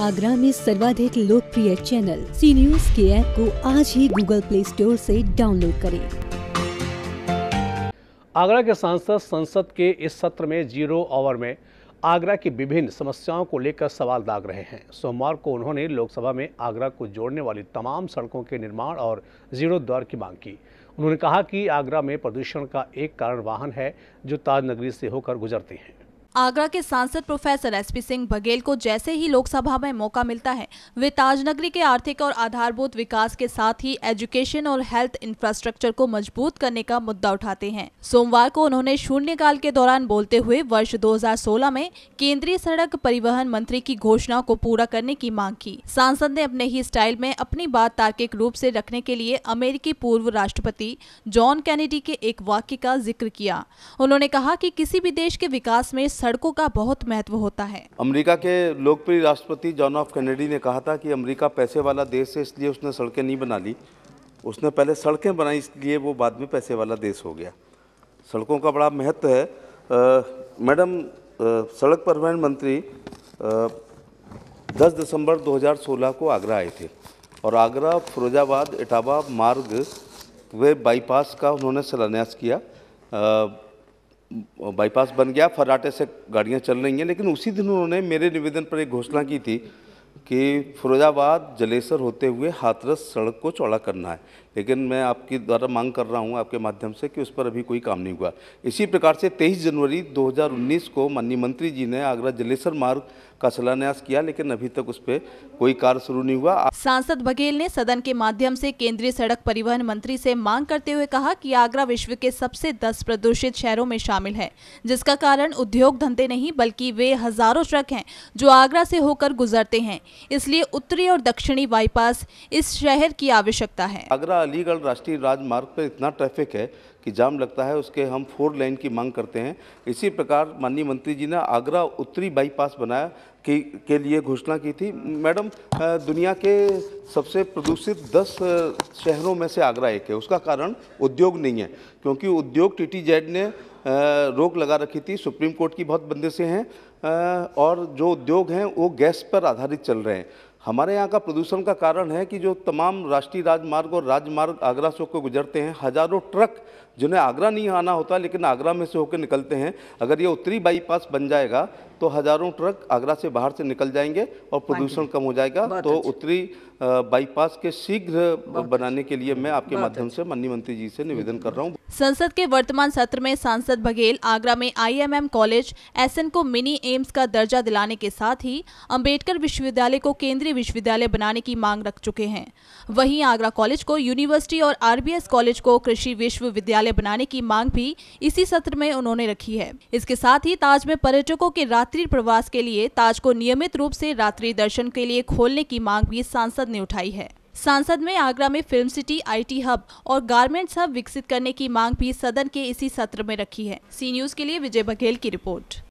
आगरा में सर्वाधिक लोकप्रिय चैनल सी न्यूज के ऐप को आज ही गूगल प्ले स्टोर से डाउनलोड करें आगरा के सांसद संसद के इस सत्र में जीरो ओवर में आगरा की विभिन्न समस्याओं को लेकर सवाल दाग रहे हैं सोमवार को उन्होंने लोकसभा में आगरा को जोड़ने वाली तमाम सड़कों के निर्माण और जीरो द्वार की मांग की उन्होंने कहा कि आगरा में प्रदूषण का एक कारण वाहन है जो ताज नगरी से होकर गुजरते हैं आगरा के सांसद प्रोफेसर एसपी सिंह बघेल को जैसे ही लोकसभा में मौका मिलता है वे ताजनगरी के आर्थिक और आधारभूत विकास के साथ ही एजुकेशन और हेल्थ इंफ्रास्ट्रक्चर को मजबूत करने का मुद्दा उठाते हैं सोमवार को उन्होंने शून्यकाल के दौरान बोलते हुए वर्ष 2016 में केंद्रीय सड़क परिवहन मंत्री की घोषणा को पूरा करने की मांग की सांसद ने अपने ही स्टाइल में अपनी बात तार्किक रूप ऐसी रखने के लिए अमेरिकी पूर्व राष्ट्रपति जॉन कैनेडी के एक वाक्य का जिक्र किया उन्होंने कहा कि किसी भी देश के विकास में सड़कों का बहुत महत्व होता है अमेरिका के लोकप्रिय राष्ट्रपति जॉन ऑफ कैनेडी ने कहा था कि अमेरिका पैसे वाला देश है इसलिए उसने सड़कें नहीं बना ली उसने पहले सड़कें बनाई इसलिए वो बाद में पैसे वाला देश हो गया सड़कों का बड़ा महत्व है आ, मैडम आ, सड़क परिवहन मंत्री दस दिसंबर दो को आगरा आए थे और आगरा फिरोजाबाद इटावा मार्ग वे बाईपास का उन्होंने शिलान्यास किया बाईपास बन गया फर्राटे से गाड़ियाँ चल रही हैं लेकिन उसी दिन उन्होंने मेरे निवेदन पर एक घोषणा की थी कि फिरोजाबाद जलेसर होते हुए हाथरस सड़क को चौड़ा करना है लेकिन मैं आपकी द्वारा मांग कर रहा हूं आपके माध्यम से कि उस पर अभी कोई काम नहीं हुआ इसी प्रकार से 23 जनवरी 2019 को माननीय मंत्री जी ने आगरा जलेसर मार्ग का शिलान्यास किया लेकिन अभी तक उस पर कोई कार्य शुरू नहीं हुआ सांसद बघेल ने सदन के माध्यम से केंद्रीय सड़क परिवहन मंत्री से मांग करते हुए कहा कि आगरा विश्व के सबसे दस प्रदूषित शहरों में शामिल है जिसका कारण उद्योग धंधे नहीं बल्कि वे हजारों ट्रक है जो आगरा से होकर गुजरते हैं इसलिए उत्तरी और दक्षिणी बाईपास इस शहर की आवश्यकता है आगरा अलीगढ़ राष्ट्रीय राजमार्ग पर इतना ट्रैफिक है कि जाम लगता है उसके हम फोर लेन की मांग करते हैं इसी प्रकार माननीय मंत्री जी ने आगरा उत्तरी बाईपास बनाया की के लिए घोषणा की थी मैडम दुनिया के सबसे प्रदूषित दस शहरों में से आगरा एक है उसका कारण उद्योग नहीं है क्योंकि उद्योग टी ने रोक लगा रखी थी सुप्रीम कोर्ट की बहुत बंदिशें हैं और जो उद्योग हैं वो गैस पर आधारित चल रहे हैं हमारे यहाँ का प्रदूषण का कारण है कि जो तमाम राष्ट्रीय राजमार्ग और राजमार्ग आगरा से होकर गुजरते हैं हज़ारों ट्रक जिन्हें आगरा नहीं आना होता लेकिन आगरा में से होकर निकलते हैं अगर ये उत्तरी बाईपास बन जाएगा तो हज़ारों ट्रक आगरा से बाहर से निकल जाएंगे और हाँ प्रदूषण कम हो जाएगा तो अच्छा। उत्तरी बाईपास के शीघ्र अच्छा। बनाने के लिए मैं आपके माध्यम अच्छा। से माननीय मंत्री जी से निवेदन कर रहा हूँ संसद के वर्तमान सत्र में सांसद बघेल आगरा में आईएमएम कॉलेज एसएन को मिनी एम्स का दर्जा दिलाने के साथ ही अंबेडकर विश्वविद्यालय को केंद्रीय विश्वविद्यालय बनाने की मांग रख चुके हैं वहीं आगरा कॉलेज को यूनिवर्सिटी और आरबीएस कॉलेज को कृषि विश्वविद्यालय बनाने की मांग भी इसी सत्र में उन्होंने रखी है इसके साथ ही ताज में पर्यटकों के रास्ते रात्रि प्रवास के लिए ताज को नियमित रूप से रात्रि दर्शन के लिए खोलने की मांग भी सांसद ने उठाई है सांसद में आगरा में फिल्म सिटी आईटी हब और गारमेंट्स हब विकसित करने की मांग भी सदन के इसी सत्र में रखी है सी न्यूज के लिए विजय बघेल की रिपोर्ट